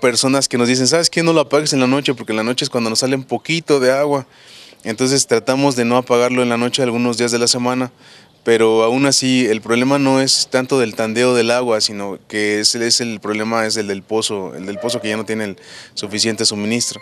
personas que nos dicen, ¿sabes qué? No lo apagues en la noche porque en la noche es cuando nos sale un poquito de agua. Entonces tratamos de no apagarlo en la noche algunos días de la semana, pero aún así el problema no es tanto del tandeo del agua, sino que es, es el problema es el del pozo, el del pozo que ya no tiene el suficiente suministro.